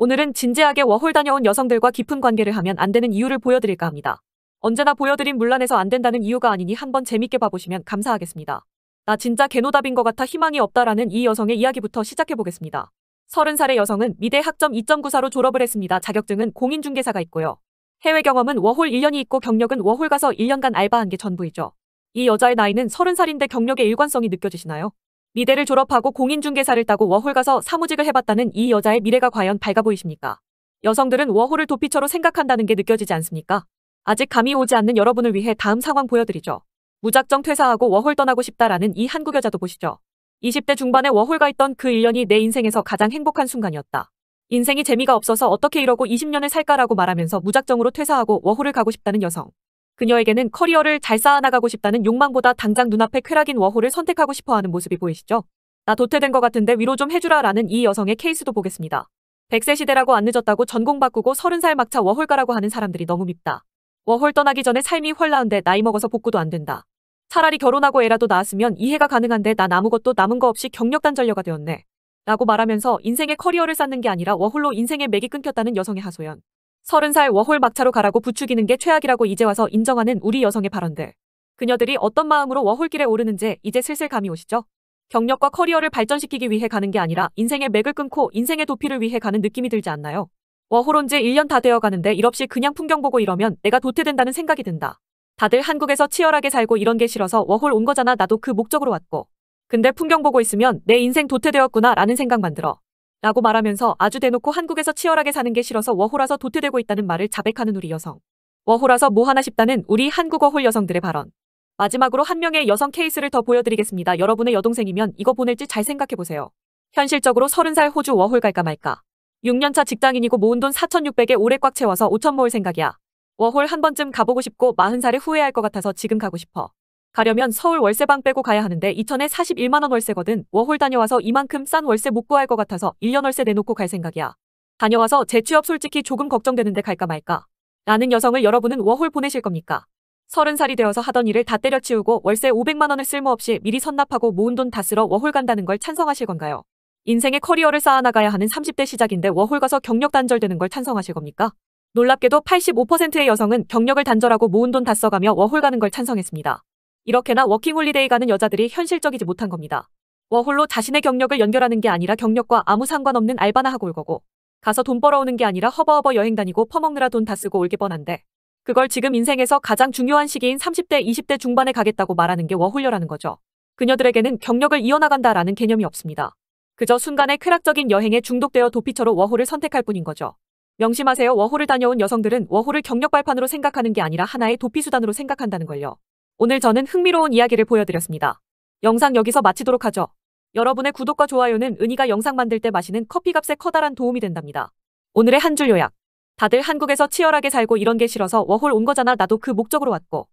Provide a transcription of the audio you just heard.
오늘은 진지하게 워홀 다녀온 여성들과 깊은 관계를 하면 안 되는 이유를 보여드릴까 합니다. 언제나 보여드린 물란에서안 된다는 이유가 아니니 한번 재밌게 봐보시면 감사하겠습니다. 나 진짜 개노답인 것 같아 희망이 없다라는 이 여성의 이야기부터 시작해보겠습니다. 30살의 여성은 미대 학점 2.94로 졸업을 했습니다. 자격증은 공인중개사가 있고요. 해외 경험은 워홀 1년이 있고 경력은 워홀 가서 1년간 알바한 게 전부이죠. 이 여자의 나이는 30살인데 경력의 일관성이 느껴지시나요? 미대를 졸업하고 공인중개사를 따고 워홀 가서 사무직을 해봤다는 이 여자의 미래가 과연 밝아 보이십니까? 여성들은 워홀을 도피처로 생각한다는 게 느껴지지 않습니까? 아직 감이 오지 않는 여러분을 위해 다음 상황 보여드리죠. 무작정 퇴사하고 워홀 떠나고 싶다라는 이 한국 여자도 보시죠. 20대 중반에 워홀 가 있던 그 1년이 내 인생에서 가장 행복한 순간이었다. 인생이 재미가 없어서 어떻게 이러고 20년을 살까라고 말하면서 무작정으로 퇴사하고 워홀을 가고 싶다는 여성. 그녀에게는 커리어를 잘 쌓아나가고 싶다는 욕망보다 당장 눈앞에 쾌락인 워홀을 선택하고 싶어하는 모습이 보이시죠? 나 도태된 것 같은데 위로 좀 해주라 라는 이 여성의 케이스도 보겠습니다. 100세 시대라고 안 늦었다고 전공 바꾸고 30살 막차 워홀가라고 하는 사람들이 너무 밉다. 워홀 떠나기 전에 삶이 헐나운데 나이 먹어서 복구도 안 된다. 차라리 결혼하고 애라도 낳았으면 이해가 가능한데 난 아무것도 남은 거 없이 경력단절녀가 되었네. 라고 말하면서 인생의 커리어를 쌓는 게 아니라 워홀로 인생의 맥이 끊겼다는 여성의 하소연. 서른 살 워홀 막차로 가라고 부추기는 게 최악이라고 이제 와서 인정하는 우리 여성의 발언들. 그녀들이 어떤 마음으로 워홀길에 오르는지 이제 슬슬 감이 오시죠? 경력과 커리어를 발전시키기 위해 가는 게 아니라 인생의 맥을 끊고 인생의 도피를 위해 가는 느낌이 들지 않나요? 워홀온 지 1년 다 되어 가는데 일없이 그냥 풍경 보고 이러면 내가 도태된다는 생각이 든다. 다들 한국에서 치열하게 살고 이런 게 싫어서 워홀 온 거잖아 나도 그 목적으로 왔고. 근데 풍경 보고 있으면 내 인생 도태되었구나 라는 생각만 들어. 라고 말하면서 아주 대놓고 한국에서 치열하게 사는 게 싫어서 워홀라서 도태되고 있다는 말을 자백하는 우리 여성. 워홀라서 뭐 하나 싶다는 우리 한국 어홀 여성들의 발언. 마지막으로 한 명의 여성 케이스를 더 보여드리겠습니다. 여러분의 여동생이면 이거 보낼지 잘 생각해보세요. 현실적으로 30살 호주 워홀 갈까 말까. 6년차 직장인이고 모은 돈 4,600에 올해 꽉 채워서 5,000 모을 생각이야. 워홀 한 번쯤 가보고 싶고 40살에 후회할 것 같아서 지금 가고 싶어. 가려면 서울 월세방 빼고 가야 하는데 이천에 41만원 월세거든. 워홀 다녀와서 이만큼 싼 월세 못 구할 것 같아서 1년 월세 내놓고 갈 생각이야. 다녀와서 재취업 솔직히 조금 걱정되는데 갈까 말까. 라는 여성을 여러분은 워홀 보내실 겁니까? 서른 살이 되어서 하던 일을 다 때려치우고 월세 500만원을 쓸모없이 미리 선납하고 모은 돈 다 쓸어 워홀 간다는 걸 찬성하실 건가요? 인생의 커리어를 쌓아나가야 하는 30대 시작인데 워홀 가서 경력 단절되는 걸 찬성하실 겁니까? 놀랍게도 85%의 여성은 경력을 단절하고 모은 돈 다 써가며 워홀 가는 걸 찬성했습니다. 이렇게나 워킹홀리데이 가는 여자들이 현실적이지 못한 겁니다. 워홀로 자신의 경력을 연결하는 게 아니라 경력과 아무 상관없는 알바나 하고 올 거고 가서 돈 벌어오는 게 아니라 허버허버 여행 다니고 퍼먹느라 돈 다 쓰고 올 게 뻔한데 그걸 지금 인생에서 가장 중요한 시기인 30대, 20대 중반에 가겠다고 말하는 게 워홀려라는 거죠. 그녀들에게는 경력을 이어나간다라는 개념이 없습니다. 그저 순간의 쾌락적인 여행에 중독되어 도피처로 워홀을 선택할 뿐인 거죠. 명심하세요. 워홀을 다녀온 여성들은 워홀을 경력 발판으로 생각하는 게 아니라 하나의 도피수단으로 생각한다는 걸요. 오늘 저는 흥미로운 이야기를 보여드렸습니다. 영상 여기서 마치도록 하죠. 여러분의 구독과 좋아요는 은희가 영상 만들 때 마시는 커피값에 커다란 도움이 된답니다. 오늘의 한 줄 요약. 다들 한국에서 치열하게 살고 이런 게 싫어서 워홀 온 거잖아 나도 그 목적으로 왔고